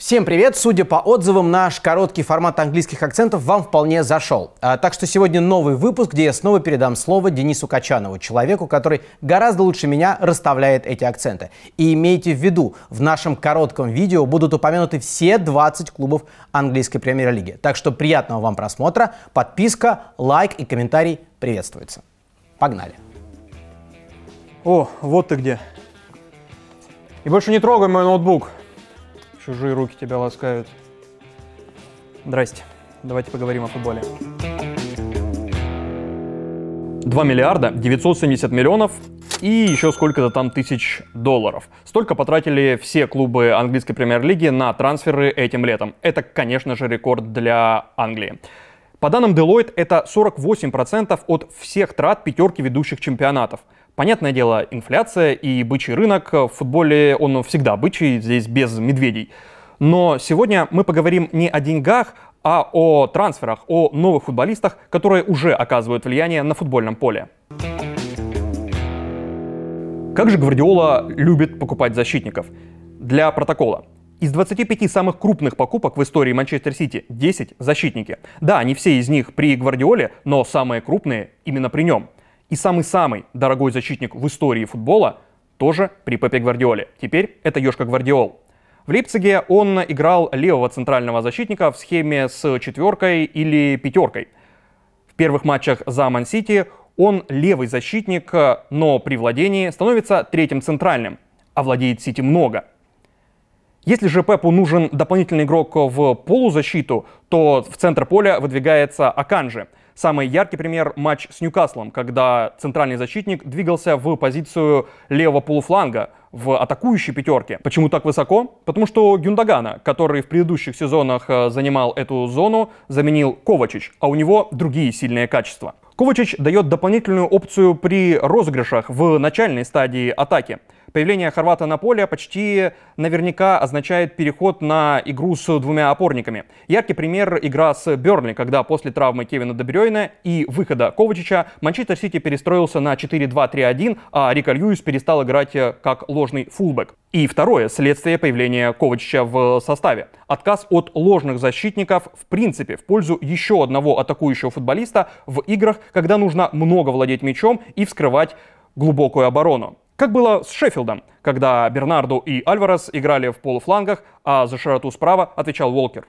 Всем привет! Судя по отзывам, наш короткий формат английских акцентов вам вполне зашел. А, так что сегодня новый выпуск, где я снова передам слово Денису Качанову, человеку, который гораздо лучше меня расставляет эти акценты. И имейте в виду, в нашем коротком видео будут упомянуты все 20 клубов английской премьер-лиги. Так что приятного вам просмотра, подписка, лайк и комментарий приветствуются. Погнали! О, вот ты где. И больше не трогай мой ноутбук чужие руки тебя ласкают. Здрасте. Давайте поговорим о футболе. 2 миллиарда 970 миллионов и еще сколько-то там тысяч долларов. Столько потратили все клубы английской премьер-лиги на трансферы этим летом. Это, конечно же, рекорд для Англии. По данным Deloitte, это 48% от всех трат пятерки ведущих чемпионатов – Понятное дело, инфляция и бычий рынок. Э, в футболе он всегда бычий, здесь без медведей. Но сегодня мы поговорим не о деньгах, а о трансферах, о новых футболистах, которые уже оказывают влияние на футбольном поле. Как же Гвардиола любит покупать защитников? Для протокола. Из 25 самых крупных покупок в истории Манчестер Сити 10 защитники. Да, не все из них при Гвардиоле, но самые крупные именно при нем. И самый-самый дорогой защитник в истории футбола тоже при Пепе Гвардиоле. Теперь это Йошка Гвардиол. В Лейпциге он играл левого центрального защитника в схеме с четверкой или пятеркой. В первых матчах за Ман-Сити он левый защитник, но при владении становится третьим центральным, а владеет Сити много. Если же Пепу нужен дополнительный игрок в полузащиту, то в центр поля выдвигается Аканжи – Самый яркий пример — матч с Ньюкаслом, когда центральный защитник двигался в позицию левого полуфланга, в атакующей пятерке. Почему так высоко? Потому что Гюндагана, который в предыдущих сезонах э, занимал эту зону, заменил Ковачич, а у него другие сильные качества. Ковачич дает дополнительную опцию при розыгрышах в начальной стадии атаки — Появление хорвата на поле почти наверняка означает переход на игру с двумя опорниками. Яркий пример — игра с Бернли, когда после травмы Кевина Дебрёйна и выхода Ковачича Манчестер Сити перестроился на 4-2-3-1, а Рика Льюис перестал играть э, как ложный фулбэк. И второе — следствие появления Ковачича в составе. Отказ от ложных защитников в принципе в пользу еще одного атакующего футболиста в играх, когда нужно много владеть мячом и вскрывать глубокую оборону. Как было с Шеффилдом, когда Бернарду и Альварес играли в полуфлангах, а за широту справа отвечал Уолкер.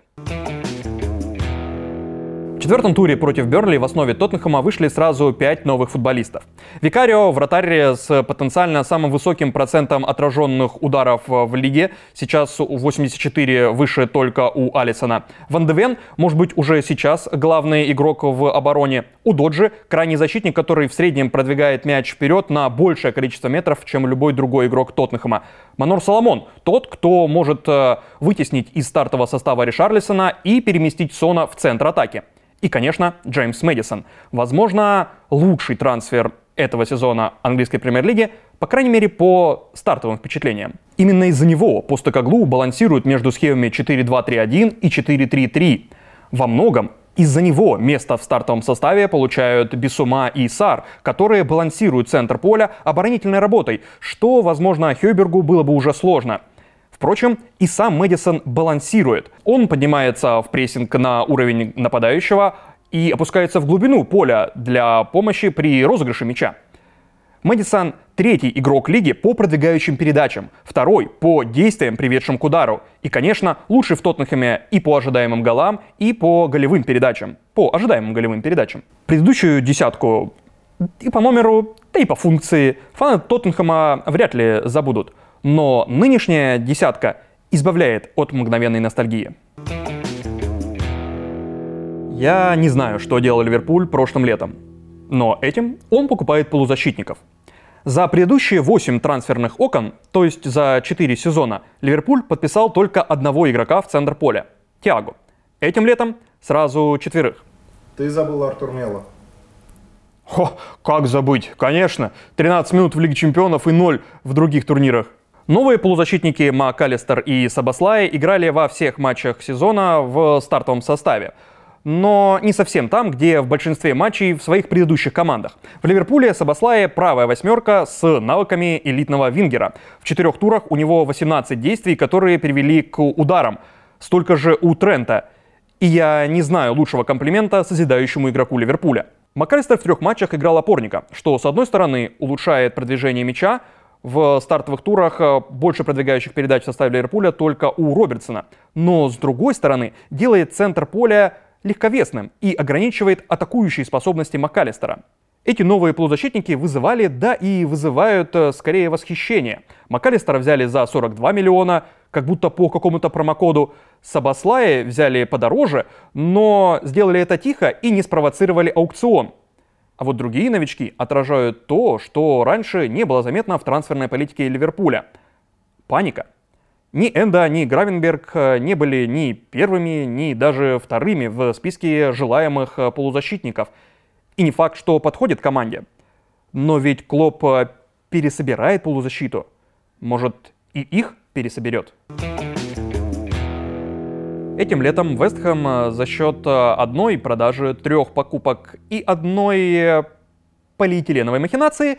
В четвертом туре против Берли в основе Тоттенхэма вышли сразу пять новых футболистов. Викарио, вратарь с потенциально самым высоким процентом отраженных ударов э, в лиге, сейчас 84 выше только у Алисона. Ван Девен, может быть, уже сейчас главный игрок в обороне. У Доджи, крайний защитник, который в среднем продвигает мяч вперед на большее количество метров, чем любой другой игрок Тоттенхэма. Манор Соломон, тот, кто может э, вытеснить из стартового состава Ришарлисона и переместить Сона в центр атаки. И, конечно, Джеймс Мэдисон. Возможно, лучший трансфер этого сезона английской премьер-лиги, по крайней мере, по стартовым впечатлениям. Именно из-за него Постокоглу балансирует между схемами 4-2-3-1 и 4-3-3. Во многом из-за него место в стартовом составе получают Бисума и Сар, которые балансируют центр поля оборонительной работой, что, возможно, Хёбергу было бы уже сложно. Впрочем, и сам Мэдисон балансирует. Он поднимается в прессинг на уровень нападающего и опускается в глубину поля для помощи при розыгрыше мяча. Мэдисон – третий игрок лиги по продвигающим передачам, второй – по действиям, приведшим к удару, и, конечно, лучший в Тоттенхэме и по ожидаемым голам, и по голевым передачам. По ожидаемым голевым передачам. Предыдущую десятку и по номеру, да и по функции фаны Тоттенхэма вряд ли забудут но нынешняя десятка избавляет от мгновенной ностальгии. Я не знаю, что делал Ливерпуль прошлым летом, но этим он покупает полузащитников. За предыдущие 8 трансферных окон, то есть за 4 сезона, Ливерпуль подписал только одного игрока в центр поля – Тиагу. Этим летом сразу четверых. Ты забыл Артур Мела. Хо, как забыть? Конечно, 13 минут в Лиге Чемпионов и 0 в других турнирах. Новые полузащитники Макалистер и Сабаслай играли во всех матчах сезона в стартовом составе но не совсем там, где в большинстве матчей в своих предыдущих командах. В Ливерпуле Сабаслая правая восьмерка с навыками элитного вингера. В четырех турах у него 18 действий, которые привели к ударам. Столько же у Трента. И я не знаю лучшего комплимента созидающему игроку Ливерпуля. МакАлистер в трех матчах играл опорника, что, с одной стороны, улучшает продвижение мяча, в стартовых турах э, больше продвигающих передач в составе Ливерпуля только у Робертсона. Но, с другой стороны, делает центр поля легковесным и ограничивает атакующие способности МакАлистера. Эти новые полузащитники вызывали, да и вызывают э, скорее восхищение. МакАлистера взяли за 42 миллиона, как будто по какому-то промокоду. Сабаслая взяли подороже, но сделали это тихо и не спровоцировали аукцион. А вот другие новички отражают то, что раньше не было заметно в трансферной политике Ливерпуля. Паника. Ни Энда, ни Гравенберг э, не были ни первыми, ни даже вторыми в списке желаемых э, полузащитников. И не факт, что подходит команде. Но ведь Клоп э, пересобирает полузащиту. Может, и их пересоберет. Музыка Этим летом Вестхэм за счет э, одной продажи трех покупок и одной э, полиэтиленовой махинации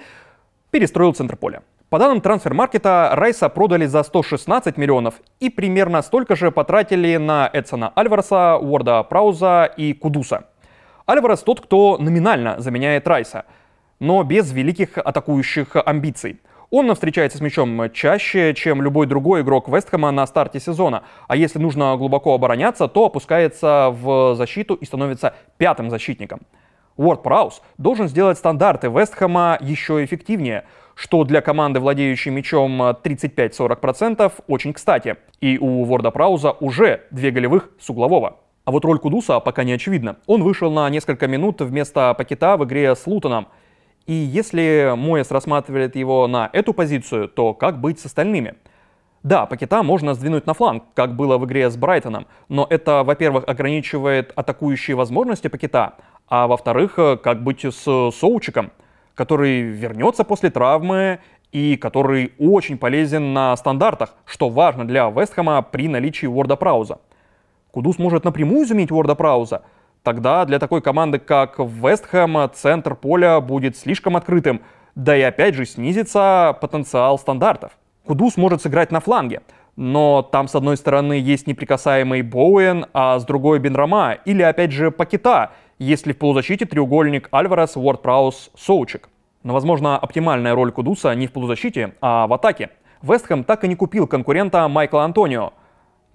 перестроил центр поля. По данным трансфер-маркета, Райса продали за 116 миллионов и примерно столько же потратили на Эдсона Альвареса, Уорда Прауза и Кудуса. Альварес тот, кто номинально заменяет Райса, но без великих атакующих амбиций – он встречается с мячом чаще, чем любой другой игрок Вестхэма на старте сезона. А если нужно глубоко обороняться, то опускается в защиту и становится пятым защитником. Уорд Праус должен сделать стандарты Вестхэма еще эффективнее, что для команды, владеющей мячом 35-40%, очень кстати. И у Уорда Прауза уже две голевых с углового. А вот роль Кудуса пока не очевидна. Он вышел на несколько минут вместо Пакета в игре с Лутоном – и если Моэс рассматривает его на эту позицию, то как быть с остальными? Да, Пакета можно сдвинуть на фланг, как было в игре с Брайтоном, но это, во-первых, ограничивает атакующие возможности Пакета, а во-вторых, э, как быть с Соучиком, который вернется после травмы и который очень полезен на стандартах, что важно для Вестхэма при наличии Уорда Прауза. Кудус может напрямую заменить Уорда Прауза – Тогда для такой команды, как Вест Хэм, центр поля будет слишком открытым, да и опять же снизится потенциал стандартов. Кудус сможет сыграть на фланге, но там с одной стороны есть неприкасаемый Боуэн, а с другой Бенрама или опять же Пакета, если в полузащите треугольник Альварес, Уорд Праус, Соучик. Но, возможно, оптимальная роль Кудуса не в полузащите, а в атаке. Вестхэм так и не купил конкурента Майкла Антонио –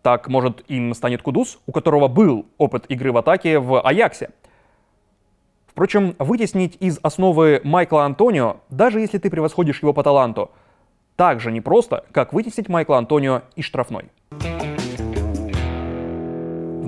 так, может, им станет Кудус, у которого был опыт игры в атаке в Аяксе. Впрочем, вытеснить из основы Майкла Антонио, даже если ты превосходишь его по таланту, так же непросто, как вытеснить Майкла Антонио и штрафной.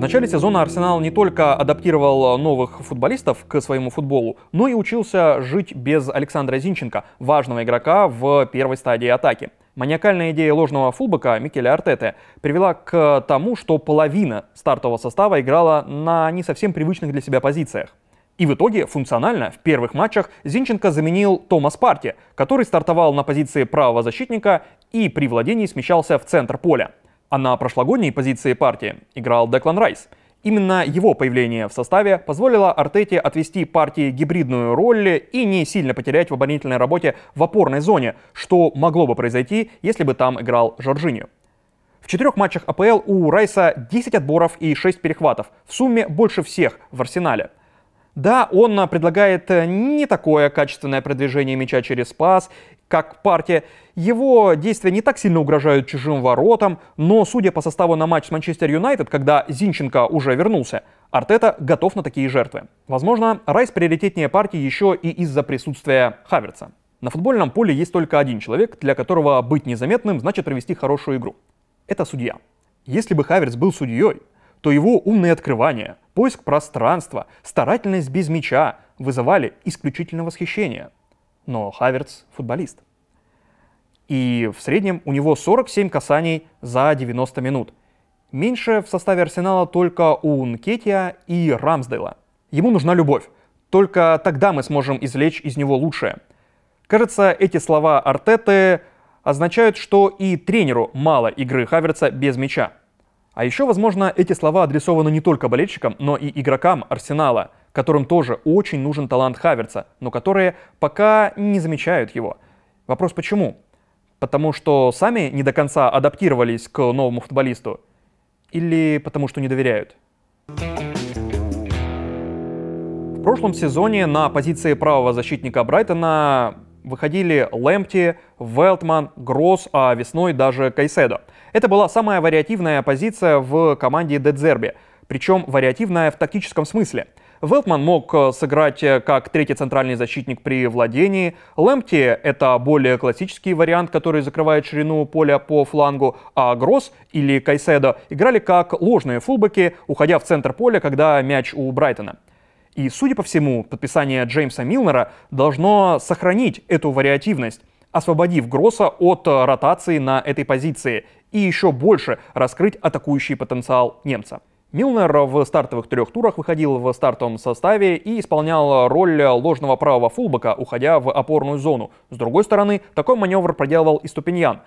В начале сезона Арсенал не только адаптировал новых футболистов к своему футболу, но и учился жить без Александра Зинченко, важного игрока в первой стадии атаки. Маниакальная идея ложного фулбака Микеля Артете привела к тому, что половина стартового состава играла на не совсем привычных для себя позициях. И в итоге функционально в первых матчах Зинченко заменил Томас Парти, который стартовал на позиции правого защитника и при владении смещался в центр поля. А на прошлогодней позиции партии играл Деклан Райс. Именно его появление в составе позволило Артете отвести партии гибридную роль и не сильно потерять в оборонительной работе в опорной зоне, что могло бы произойти, если бы там играл Жоржиньо. В четырех матчах АПЛ у Райса 10 отборов и 6 перехватов, в сумме больше всех в арсенале. Да, он предлагает не такое качественное продвижение мяча через пас как партия. Его действия не так сильно угрожают чужим воротам, но, судя по составу на матч с Манчестер Юнайтед, когда Зинченко уже вернулся, Артета готов на такие жертвы. Возможно, Райс приоритетнее партии еще и из-за присутствия Хаверца. На футбольном поле есть только один человек, для которого быть незаметным значит провести хорошую игру. Это судья. Если бы Хаверц был судьей, то его умные открывания, поиск пространства, старательность без мяча вызывали исключительно восхищение – но Хаверц — футболист. И в среднем у него 47 касаний за 90 минут. Меньше в составе Арсенала только у Нкетия и Рамсдейла. Ему нужна любовь. Только тогда мы сможем извлечь из него лучшее. Кажется, эти слова Артеты означают, что и тренеру мало игры Хаверца без мяча. А еще, возможно, эти слова адресованы не только болельщикам, но и игрокам Арсенала – которым тоже очень нужен талант Хаверца, но которые пока не замечают его. Вопрос почему? Потому что сами не до конца адаптировались к новому футболисту? Или потому что не доверяют? В прошлом сезоне на позиции правого защитника Брайтона выходили Лэмпти, Велтман, Гросс, а весной даже Кайседо. Это была самая вариативная позиция в команде Дедзерби, причем вариативная в тактическом смысле – Велтман мог э, сыграть э, как третий центральный защитник при владении. Лемпти – это более классический вариант, который закрывает ширину поля по флангу, а Гросс или Кайседо играли как ложные фулбеки, уходя в центр поля, когда мяч у Брайтона. И, судя по всему, подписание Джеймса Милнера должно сохранить эту вариативность, освободив Гросса от э, ротации на этой позиции и еще больше раскрыть атакующий потенциал немца. Милнер в стартовых трех турах выходил в стартовом составе и исполнял роль ложного правого фулбака, уходя в опорную зону. С другой стороны, такой маневр проделывал и Ступиньян.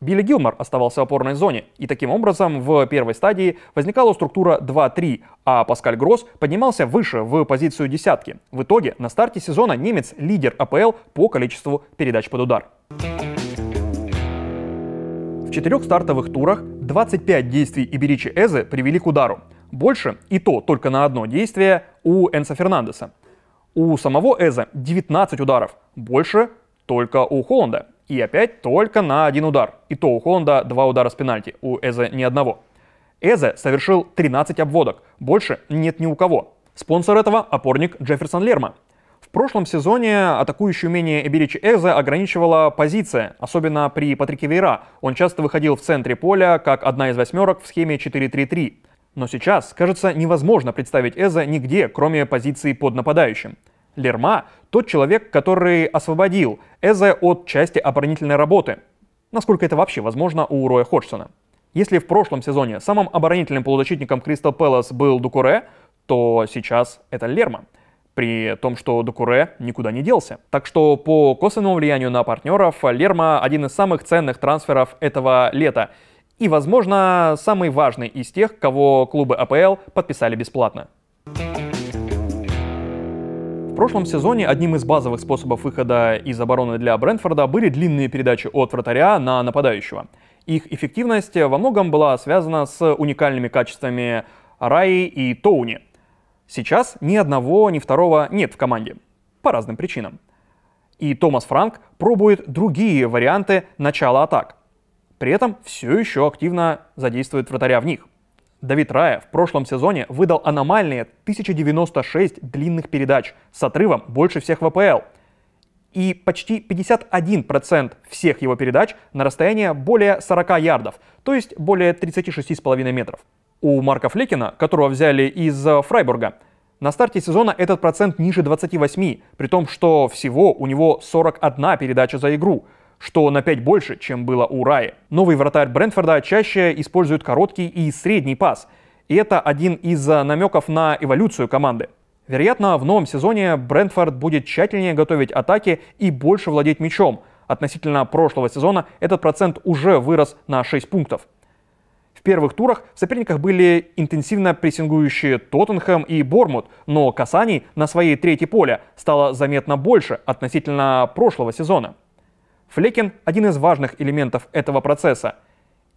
Билли Гилмор оставался в опорной зоне, и таким образом в первой стадии возникала структура 2-3, а Паскаль Гросс поднимался выше в позицию десятки. В итоге на старте сезона немец лидер АПЛ по количеству передач под удар. В четырех стартовых турах 25 действий Иберичи Эзы привели к удару. Больше, и то только на одно действие, у Энса Фернандеса. У самого Эза 19 ударов. Больше только у Холланда. И опять только на один удар. И то у Холланда два удара с пенальти, у Эза ни одного. Эзе совершил 13 обводок. Больше нет ни у кого. Спонсор этого – опорник Джефферсон Лерма прошлом сезоне атакующее умение Эберичи Эзе ограничивала позиция, особенно при Патрике Вейра. Он часто выходил в центре поля, как одна из восьмерок в схеме 4-3-3. Но сейчас, кажется, невозможно представить Эза нигде, кроме позиции под нападающим. Лерма — тот человек, который освободил Эзе от части оборонительной работы. Насколько это вообще возможно у Роя Ходжсона? Если в прошлом сезоне самым оборонительным полузащитником Кристал Пэлас был Дукуре, то сейчас это Лерма — при том, что Докуре никуда не делся. Так что по косвенному влиянию на партнеров Лерма один из самых ценных трансферов этого лета и, возможно, самый важный из тех, кого клубы АПЛ подписали бесплатно. В прошлом сезоне одним из базовых способов выхода из обороны для Брэнфорда были длинные передачи от вратаря на нападающего. Их эффективность во многом была связана с уникальными качествами Раи и Тоуни – Сейчас ни одного, ни второго нет в команде. По разным причинам. И Томас Франк пробует другие варианты начала атак. При этом все еще активно задействует вратаря в них. Давид Рая в прошлом сезоне выдал аномальные 1096 длинных передач с отрывом больше всех в АПЛ. И почти 51% всех его передач на расстояние более 40 ярдов, то есть более 36,5 метров. У Марка Флекина, которого взяли из э, Фрайбурга, на старте сезона этот процент ниже 28, при том, что всего у него 41 передача за игру, что на 5 больше, чем было у Рая. Новый вратарь Брентфорда чаще использует короткий и средний пас, и это один из э, намеков на эволюцию команды. Вероятно, в новом сезоне Брентфорд будет тщательнее готовить атаки и больше владеть мячом. Относительно прошлого сезона этот процент уже вырос на 6 пунктов. В первых турах в соперниках были интенсивно прессингующие Тоттенхэм и Бормут, но касаний на своей третьей поле стало заметно больше относительно прошлого сезона. Флекин – один из важных элементов этого процесса.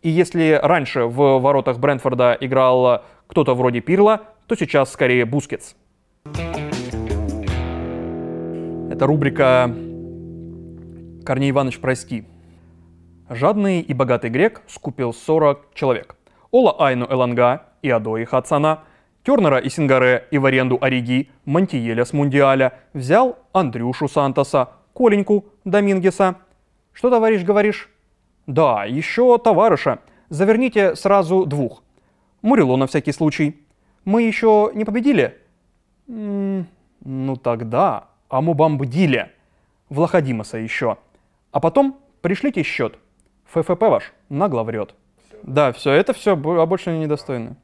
И если раньше в воротах Брэнфорда играл кто-то вроде Пирла, то сейчас скорее Бускетс. Это рубрика «Корней Иванович, прости». Жадный и богатый грек скупил 40 человек. Ола Айну Эланга, и Адои Хацана, Тернера и Сингаре и в аренду Ориги, Монтиеля с Мундиаля, взял Андрюшу Сантоса, Коленьку Домингеса. Что, товарищ, говоришь? Да, еще товарища. Заверните сразу двух. Мурило на всякий случай. Мы еще не победили? М -м ну тогда, а мы бомбдили. Влаходимоса еще. А потом пришлите счет. ФФП ваш нагло врет. Да, все, это все, а больше они недостойны.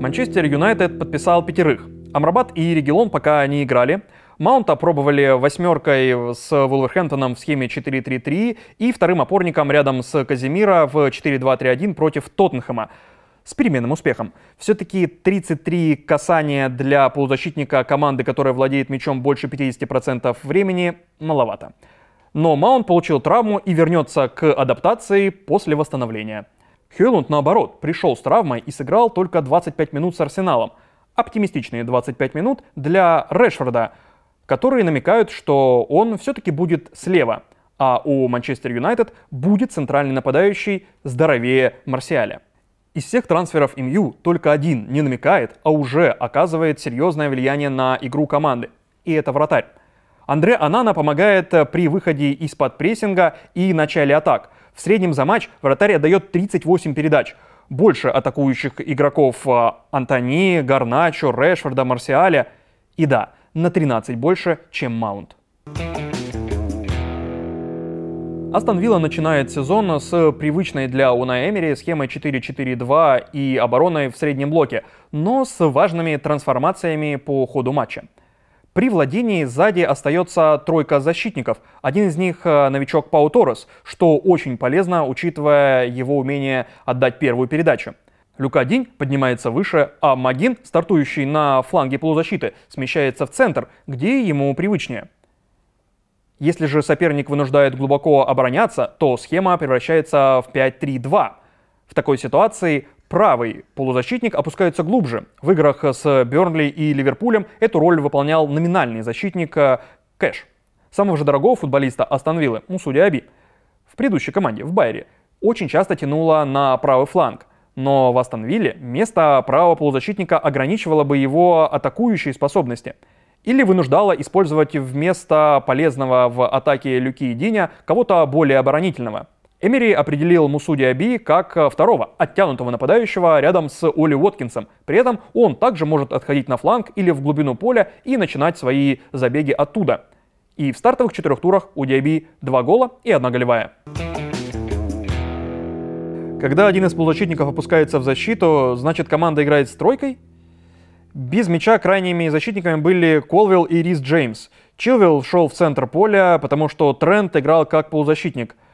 Манчестер Юнайтед подписал пятерых. Амрабат и Регелон пока не играли. Маунта пробовали восьмеркой с Вулверхэмптоном в схеме 4-3-3 и вторым опорником рядом с Казимира в 4-2-3-1 против Тоттенхэма с переменным успехом. Все-таки 33 касания для полузащитника команды, которая владеет мячом больше 50% времени, маловато но Маун получил травму и вернется к адаптации после восстановления. Хюйлунд, наоборот, пришел с травмой и сыграл только 25 минут с Арсеналом. Оптимистичные 25 минут для Решфорда, которые намекают, что он все-таки будет слева, а у Манчестер Юнайтед будет центральный нападающий здоровее Марсиаля. Из всех трансферов МЮ только один не намекает, а уже оказывает серьезное влияние на игру команды. И это вратарь. Андре Анана помогает э, при выходе из-под прессинга и начале атак. В среднем за матч вратарь отдает 38 передач. Больше атакующих игроков э, Антони, Гарначо, Решфорда, Марсиаля. И да, на 13 больше, чем Маунт. Астон Вилла начинает сезон с привычной для Уна Эмери схемой 4-4-2 и обороной в среднем блоке, но с важными трансформациями по ходу матча. При владении сзади остается тройка защитников. Один из них э, новичок Пауторос, что очень полезно, учитывая его умение отдать первую передачу. Люка Динь поднимается выше, а Магин, стартующий на фланге полузащиты, смещается в центр, где ему привычнее. Если же соперник вынуждает глубоко обороняться, то схема превращается в 5-3-2. В такой ситуации правый полузащитник опускается глубже. В играх с Бернли и Ливерпулем эту роль выполнял номинальный защитник э, Кэш. Самого же дорогого футболиста Астон Виллы, Мусуди Аби, в предыдущей команде, в Байере, очень часто тянула на правый фланг. Но в Астон Вилле место правого полузащитника ограничивало бы его атакующие способности или вынуждало использовать вместо полезного в атаке Люки и Диня кого-то более оборонительного. Эмери определил Мусуди Аби как э, второго, оттянутого нападающего рядом с Оли Уоткинсом. При этом он также может отходить на фланг или в глубину поля и начинать свои забеги оттуда. И в стартовых четырех турах у Диаби два гола и одна голевая. Когда один из полузащитников опускается в защиту, значит команда играет с тройкой? Без мяча крайними защитниками были Колвилл и Рис Джеймс. Чилвилл шел в центр поля, потому что Трент играл как полузащитник –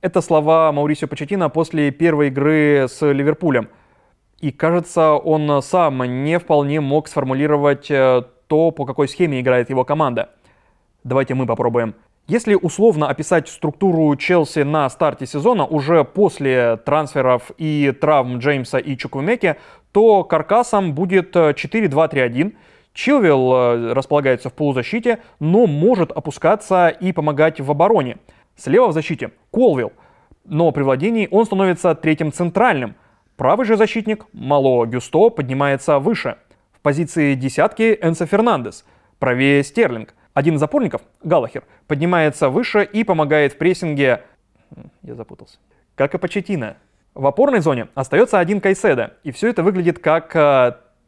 это слова Маурисио Почетина после первой игры с Ливерпулем. И кажется, он сам не вполне мог сформулировать э, то, по какой схеме играет его команда. Давайте мы попробуем. Если условно описать структуру Челси на старте сезона, уже после трансферов и травм Джеймса и Чуквумеки, то каркасом будет 4-2-3-1. Э, Чилвилл э, располагается в полузащите, но может опускаться и помогать в обороне. Слева в защите Колвилл, но при владении он становится третьим центральным. Правый же защитник Мало Гюсто поднимается выше. В позиции десятки Энсо Фернандес, правее Стерлинг. Один из опорников, Галахер поднимается выше и помогает в прессинге... Хм, я запутался. Как и Почетина. В опорной зоне остается один Кайседа, и все это выглядит как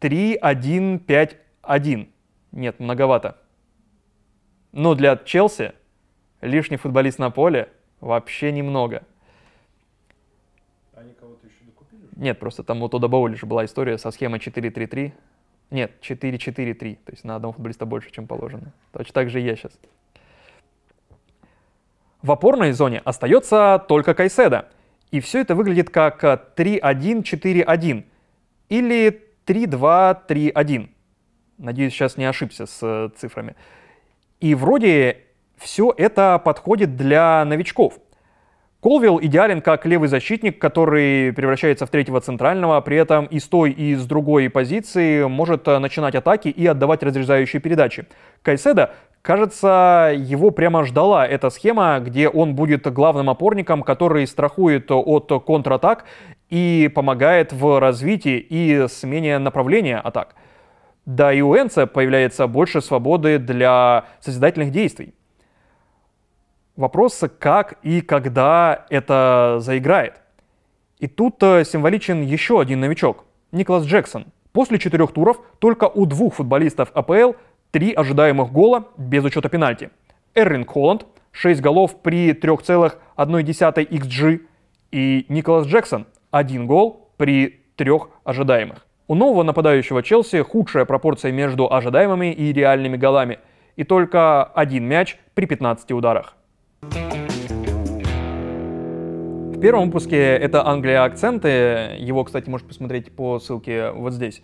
3-1-5-1. Э, Нет, многовато. Но для Челси лишний футболист на поле вообще немного. Они кого-то еще докупили? Нет, просто там у Тода Боули же была история со схемой 4-3-3. Нет, 4-4-3, то есть на одного футболиста больше, чем положено. Точно так же и я сейчас. В опорной зоне остается только Кайседа. И все это выглядит как 3-1-4-1 или 3-2-3-1. Надеюсь, сейчас не ошибся с э, цифрами. И вроде все это подходит для новичков. Колвилл идеален как левый защитник, который превращается в третьего центрального, а при этом и с той, и с другой позиции может э, начинать атаки и отдавать разрезающие передачи. Кайседа, кажется, его прямо ждала эта схема, где он будет главным опорником, который страхует от контратак и помогает в развитии и смене направления атак. Да и у Энца появляется больше свободы для созидательных действий. Вопрос, как и когда это заиграет. И тут э, символичен еще один новичок – Николас Джексон. После четырех туров только у двух футболистов АПЛ три ожидаемых гола без учета пенальти. Эрлинг Холланд – 6 голов при 3,1 XG и Николас Джексон – 1 гол при 3 ожидаемых. У нового нападающего Челси худшая пропорция между ожидаемыми и реальными голами, и только один мяч при 15 ударах. В первом выпуске это Англия акценты. Его, кстати, можете посмотреть по ссылке вот здесь.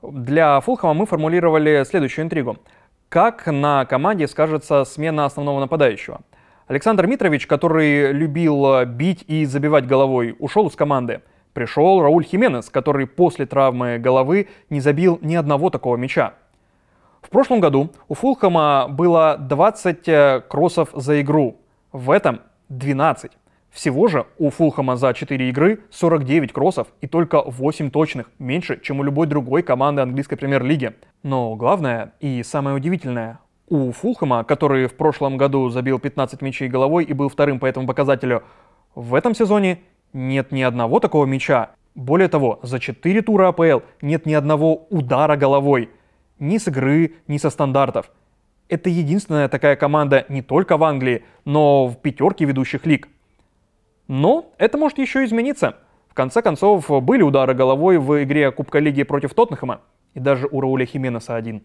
Для Фулхова мы формулировали следующую интригу. Как на команде скажется смена основного нападающего? Александр Митрович, который любил бить и забивать головой, ушел из команды. Пришел Рауль Хименес, который после травмы головы не забил ни одного такого мяча. В прошлом году у Фулхама было 20 э, кроссов за игру, в этом 12. Всего же у Фулхэма за 4 игры 49 кроссов и только 8 точных, меньше, чем у любой другой команды английской премьер-лиги. Но главное и самое удивительное, у Фулхэма, который в прошлом году забил 15 мячей головой и был вторым по этому показателю, в этом сезоне нет ни одного такого мяча. Более того, за 4 тура АПЛ нет ни одного удара головой. Ни с игры, ни со стандартов. Это единственная такая команда не только в Англии, но в пятерке ведущих лиг. Но ну, это может еще измениться. В конце концов, были удары головой в игре Кубка Лиги против Тоттенхэма, и даже у Рауля Хименеса один.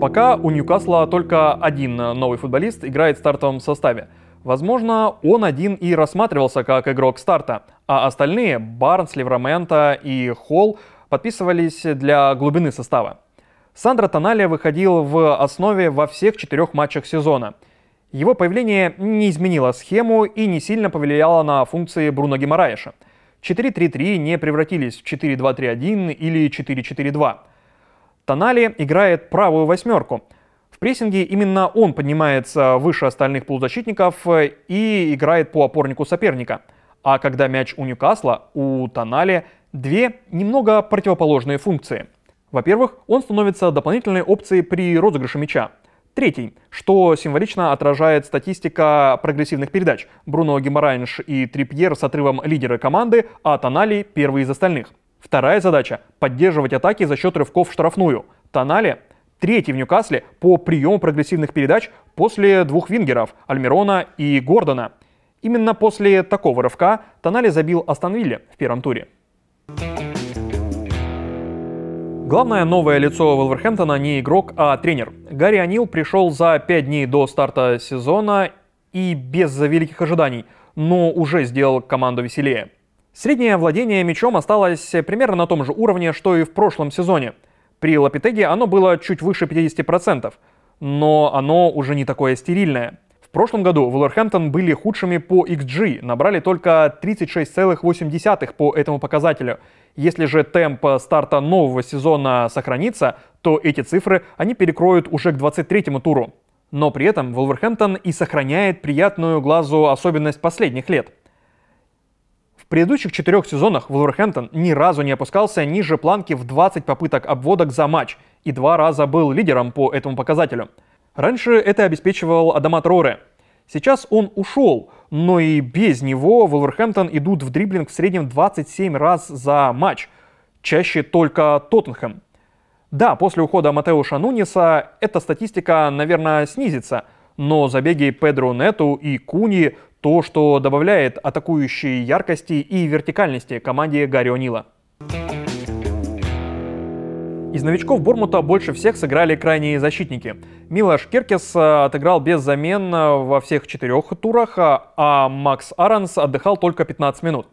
Пока у Ньюкасла только один новый футболист играет в стартовом составе. Возможно, он один и рассматривался как игрок старта, а остальные — Барнс, Левраменто и Холл — подписывались для глубины состава. Сандро Тонали выходил в основе во всех четырех матчах сезона — его появление не изменило схему и не сильно повлияло на функции Бруно Геморраеша. 4-3-3 не превратились в 4-2-3-1 или 4-4-2. Тонали играет правую восьмерку. В прессинге именно он поднимается выше остальных полузащитников э, и играет по опорнику соперника. А когда мяч у Ньюкасла, у Тонали две немного противоположные функции. Во-первых, он становится дополнительной опцией при розыгрыше мяча. Третий, что символично отражает статистика прогрессивных передач. Бруно Геморранж и Трипьер с отрывом лидера команды, а Тонали первый из остальных. Вторая задача – поддерживать атаки за счет рывков в штрафную. Тонали третий в Ньюкасле по приему прогрессивных передач после двух вингеров – Альмирона и Гордона. Именно после такого рывка Тонали забил Астон в первом туре. Главное новое лицо Вулверхэмптона не игрок, а тренер. Гарри Анил пришел за 5 дней до старта сезона и без великих ожиданий, но уже сделал команду веселее. Среднее владение мячом осталось примерно на том же уровне, что и в прошлом сезоне. При Лапитеге оно было чуть выше 50%, но оно уже не такое стерильное. В прошлом году Вулверхэмптон были худшими по XG, набрали только 36,8 по этому показателю. Если же темп старта нового сезона сохранится, то эти цифры они перекроют уже к 23-му туру. Но при этом Вулверхэмптон и сохраняет приятную глазу особенность последних лет. В предыдущих четырех сезонах Вулверхэмптон ни разу не опускался ниже планки в 20 попыток обводок за матч и два раза был лидером по этому показателю – Раньше это обеспечивал Адама Троре. Сейчас он ушел, но и без него Вулверхэмптон идут в дриблинг в среднем 27 раз за матч. Чаще только Тоттенхэм. Да, после ухода Матеуша Нуниса эта статистика, наверное, снизится, но забеги Педро Нету и Куни – то, что добавляет атакующей яркости и вертикальности команде Гарри О'Нила. Из новичков Бормута больше всех сыграли крайние защитники. Милош Киркес э, отыграл без замен э, во всех четырех турах, э, а Макс Аранс отдыхал только 15 минут.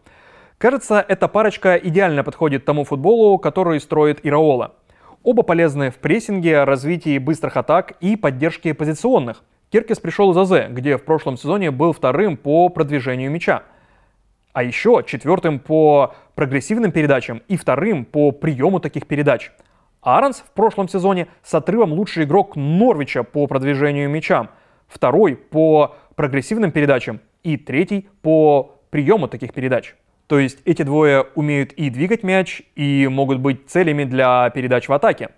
Кажется, эта парочка идеально подходит тому футболу, который строит Ираола. Оба полезны в прессинге, развитии быстрых атак и поддержке позиционных. Киркес пришел из АЗ, где в прошлом сезоне был вторым по продвижению мяча. А еще четвертым по прогрессивным передачам и вторым по приему таких передач – Аронс в прошлом сезоне с отрывом лучший игрок Норвича по продвижению мячам, второй по прогрессивным передачам и третий по приему таких передач. То есть эти двое умеют и двигать мяч, и могут быть целями для передач в атаке.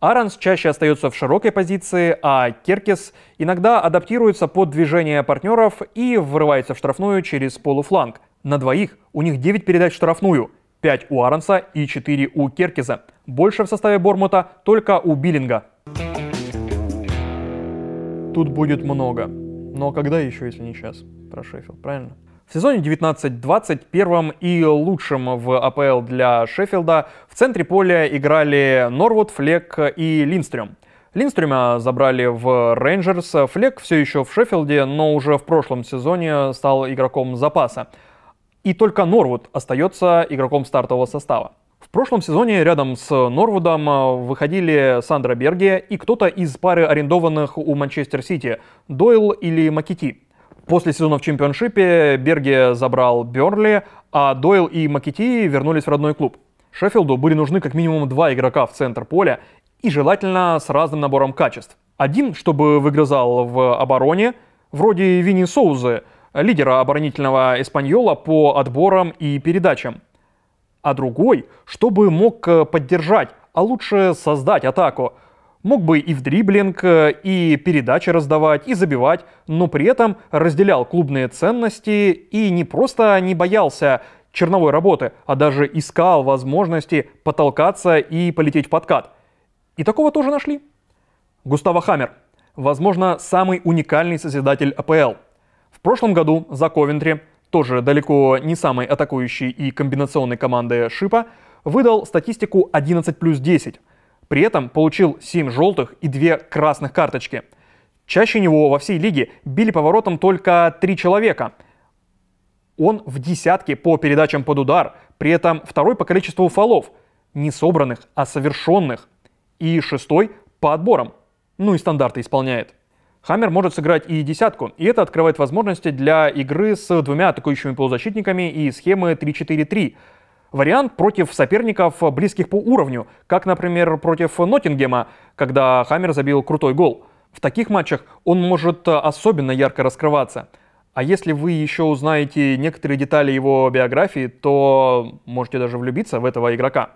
Аранс чаще остается в широкой позиции, а Керкис иногда адаптируется под движение партнеров и врывается в штрафную через полуфланг. На двоих у них 9 передач в штрафную, 5 у Аронса и 4 у Керкиза. Больше в составе Бормута только у Биллинга. Тут будет много. Но когда еще, если не сейчас, про Шеффилд, правильно? В сезоне 19-20 первым и лучшим в АПЛ для Шеффилда в центре поля играли Норвуд, Флек и Линстрюм. Линстрюма забрали в Рейнджерс, Флек все еще в Шеффилде, но уже в прошлом сезоне стал игроком запаса. И только Норвуд остается игроком стартового состава. В прошлом сезоне рядом с Норвудом э, выходили Сандра Берге и кто-то из пары арендованных у Манчестер Сити – Дойл или Макити. После сезона в чемпионшипе Берге забрал Бернли, а Дойл и Макити вернулись в родной клуб. Шеффилду были нужны как минимум два игрока в центр поля и желательно с разным набором качеств. Один, чтобы выгрызал в обороне, вроде Винни Соузы – лидера оборонительного Эспаньола по отборам и передачам, а другой, чтобы мог э, поддержать, а лучше создать атаку. Мог бы и в дриблинг, э, и передачи раздавать, и забивать, но при этом разделял клубные ценности и не просто не боялся черновой работы, а даже искал возможности потолкаться и полететь в подкат. И такого тоже нашли. Густаво Хаммер. Возможно, самый уникальный созидатель АПЛ – в прошлом году за Ковентри, тоже далеко не самой атакующей и комбинационной команды Шипа, выдал статистику 11 плюс 10. При этом получил 7 желтых и 2 красных карточки. Чаще него во всей лиге били поворотом только 3 человека. Он в десятке по передачам под удар, при этом второй по количеству фолов, не собранных, а совершенных, и шестой по отборам, ну и стандарты исполняет. Хаммер может сыграть и десятку, и это открывает возможности для игры с двумя атакующими полузащитниками и схемы 3-4-3. Вариант против соперников, близких по уровню, как, например, против Ноттингема, когда Хаммер забил крутой гол. В таких матчах он может особенно ярко раскрываться. А если вы еще узнаете некоторые детали его биографии, то можете даже влюбиться в этого игрока.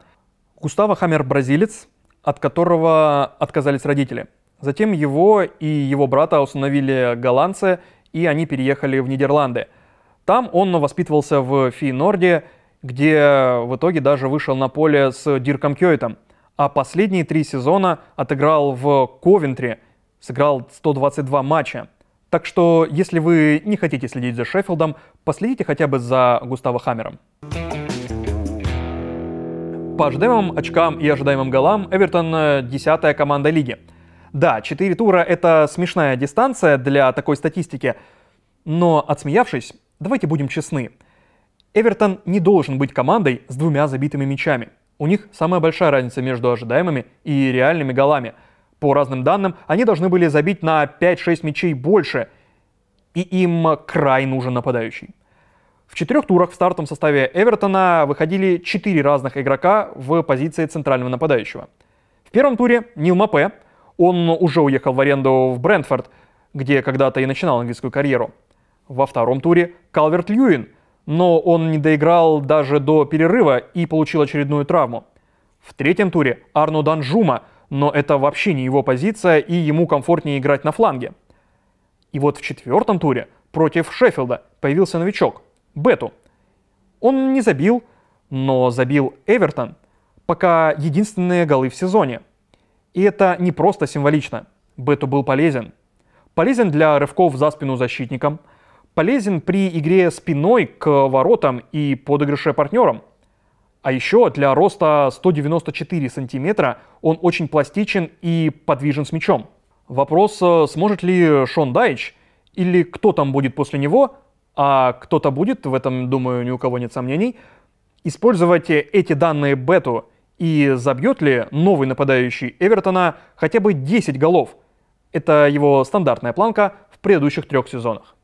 Густаво Хаммер бразилец, от которого отказались родители – Затем его и его брата установили голландцы, и они переехали в Нидерланды. Там он воспитывался в Фейнорде, где в итоге даже вышел на поле с Дирком Кёйтом. А последние три сезона отыграл в Ковентри, сыграл 122 матча. Так что, если вы не хотите следить за Шеффилдом, последите хотя бы за Густаво Хаммером. По ожидаемым очкам и ожидаемым голам Эвертон э, – десятая команда лиги – да, 4 тура — это смешная дистанция для такой статистики, но, отсмеявшись, давайте будем честны. Эвертон не должен быть командой с двумя забитыми мячами. У них самая большая разница между ожидаемыми и реальными голами. По разным данным, они должны были забить на 5-6 мячей больше, и им край нужен нападающий. В четырех турах в стартовом составе Эвертона выходили четыре разных игрока в позиции центрального нападающего. В первом туре Нил Мапе — он уже уехал в аренду в Брентфорд, где когда-то и начинал английскую карьеру. Во втором туре Калверт Льюин, но он не доиграл даже до перерыва и получил очередную травму. В третьем туре Арно Данжума, но это вообще не его позиция и ему комфортнее играть на фланге. И вот в четвертом туре против Шеффилда появился новичок – Бету. Он не забил, но забил Эвертон. Пока единственные голы в сезоне – и это не просто символично. Бету был полезен. Полезен для рывков за спину защитникам, полезен при игре спиной к воротам и подыгрыше партнерам. А еще для роста 194 сантиметра он очень пластичен и подвижен с мячом. Вопрос, э, сможет ли Шон Дайч или кто там будет после него, а кто-то будет, в этом, думаю, ни у кого нет сомнений, использовать эти данные бету – и забьет ли новый нападающий Эвертона хотя бы 10 голов? Это его стандартная планка в предыдущих трех сезонах.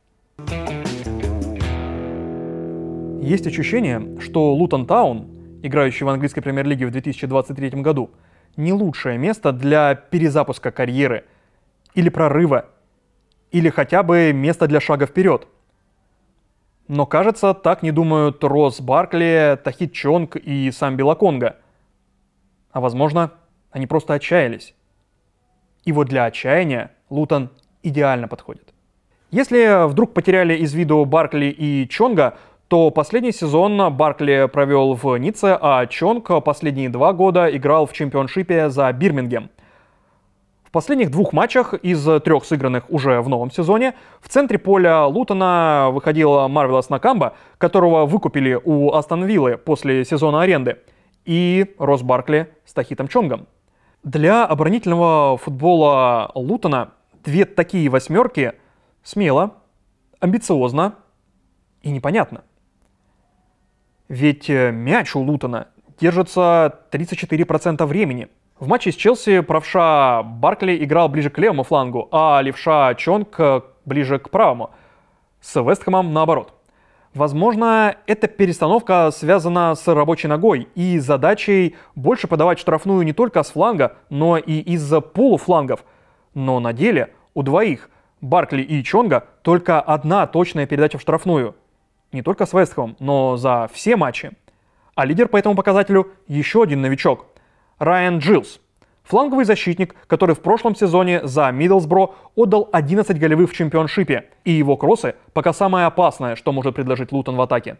Есть ощущение, что Лутон Таун, играющий в английской премьер-лиге в 2023 году, не лучшее место для перезапуска карьеры или прорыва, или хотя бы место для шага вперед. Но кажется, так не думают Росс Баркли, Тахит Чонг и сам Белоконга – а возможно, они просто отчаялись. И вот для отчаяния Лутон идеально подходит. Если вдруг потеряли из виду Баркли и Чонга, то последний сезон Баркли провел в Ницце, а Чонг последние два года играл в чемпионшипе за Бирмингем. В последних двух матчах из трех сыгранных уже в новом сезоне в центре поля Лутона выходила Марвелас Накамба, которого выкупили у Астон Виллы после сезона аренды – и Рос Баркли с Тахитом Чонгом. Для оборонительного футбола Лутона две такие восьмерки смело, амбициозно и непонятно. Ведь э, мяч у Лутона держится 34% времени. В матче с Челси правша Баркли играл ближе к левому флангу, а левша Чонг э, ближе к правому. С Вестхэмом наоборот. Возможно, эта перестановка связана с рабочей ногой и задачей больше подавать штрафную не только с фланга, но и из-за полуфлангов. Но на деле у двоих, Баркли и Чонга, только одна точная передача в штрафную. Не только с Вестхэмом, но за все матчи. А лидер по этому показателю еще один новичок – Райан Джилс – Фланговый защитник, который в прошлом сезоне за Миддлсбро отдал 11 голевых в чемпионшипе, и его кроссы пока самое опасное, что может предложить Лутон в атаке.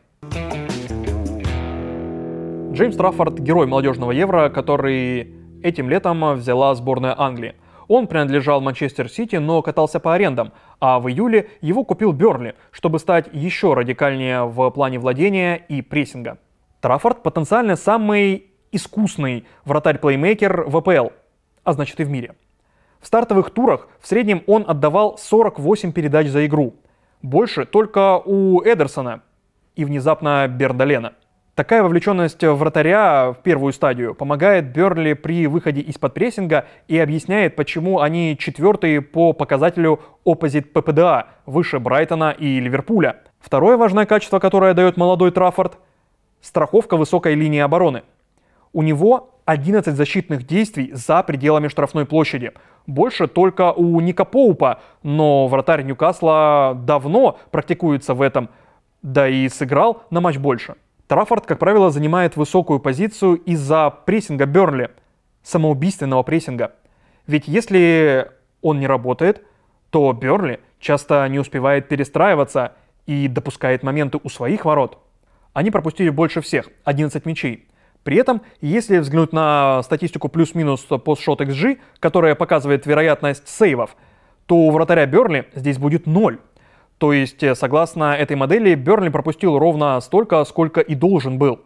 Джеймс Траффорд – герой молодежного Евро, который этим летом взяла сборная Англии. Он принадлежал Манчестер Сити, но катался по арендам, а в июле его купил Берли, чтобы стать еще радикальнее в плане владения и прессинга. Траффорд потенциально самый искусный вратарь-плеймейкер в АПЛ, а значит и в мире. В стартовых турах в среднем он отдавал 48 передач за игру. Больше только у Эдерсона и внезапно Бердалена. Такая вовлеченность вратаря в первую стадию помогает Берли при выходе из-под прессинга и объясняет, почему они четвертые по показателю оппозит ППДА, выше Брайтона и Ливерпуля. Второе важное качество, которое дает молодой Траффорд – страховка высокой линии обороны – у него 11 защитных действий за пределами штрафной площади. Больше только у Ника Поупа, но вратарь Ньюкасла давно практикуется в этом, да и сыграл на матч больше. Траффорд, как правило, занимает высокую позицию из-за прессинга Бернли, самоубийственного прессинга. Ведь если он не работает, то Бернли часто не успевает перестраиваться и допускает моменты у своих ворот. Они пропустили больше всех, 11 мячей. При этом, если взглянуть на статистику плюс-минус постшот XG, которая показывает вероятность сейвов, то у вратаря Берли здесь будет 0. То есть, э, согласно этой модели, Берли пропустил ровно столько, сколько и должен был.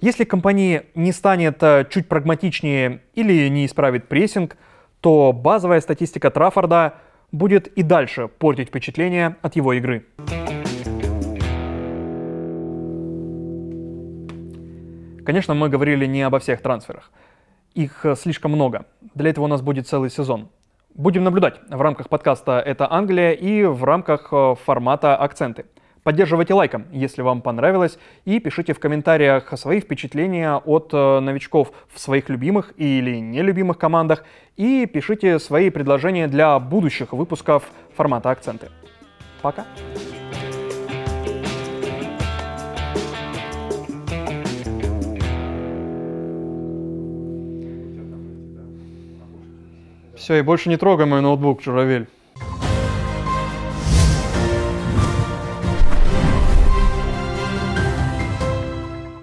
Если компания не станет э, чуть прагматичнее или не исправит прессинг, то базовая статистика Траффорда будет и дальше портить впечатление от его игры. Конечно, мы говорили не обо всех трансферах. Их э, слишком много. Для этого у нас будет целый сезон. Будем наблюдать в рамках подкаста «Это Англия» и в рамках э, формата «Акценты». Поддерживайте лайком, если вам понравилось, и пишите в комментариях свои впечатления от э, новичков в своих любимых или нелюбимых командах, и пишите свои предложения для будущих выпусков формата «Акценты». Пока! Все, и больше не трогай мой ноутбук, журавель.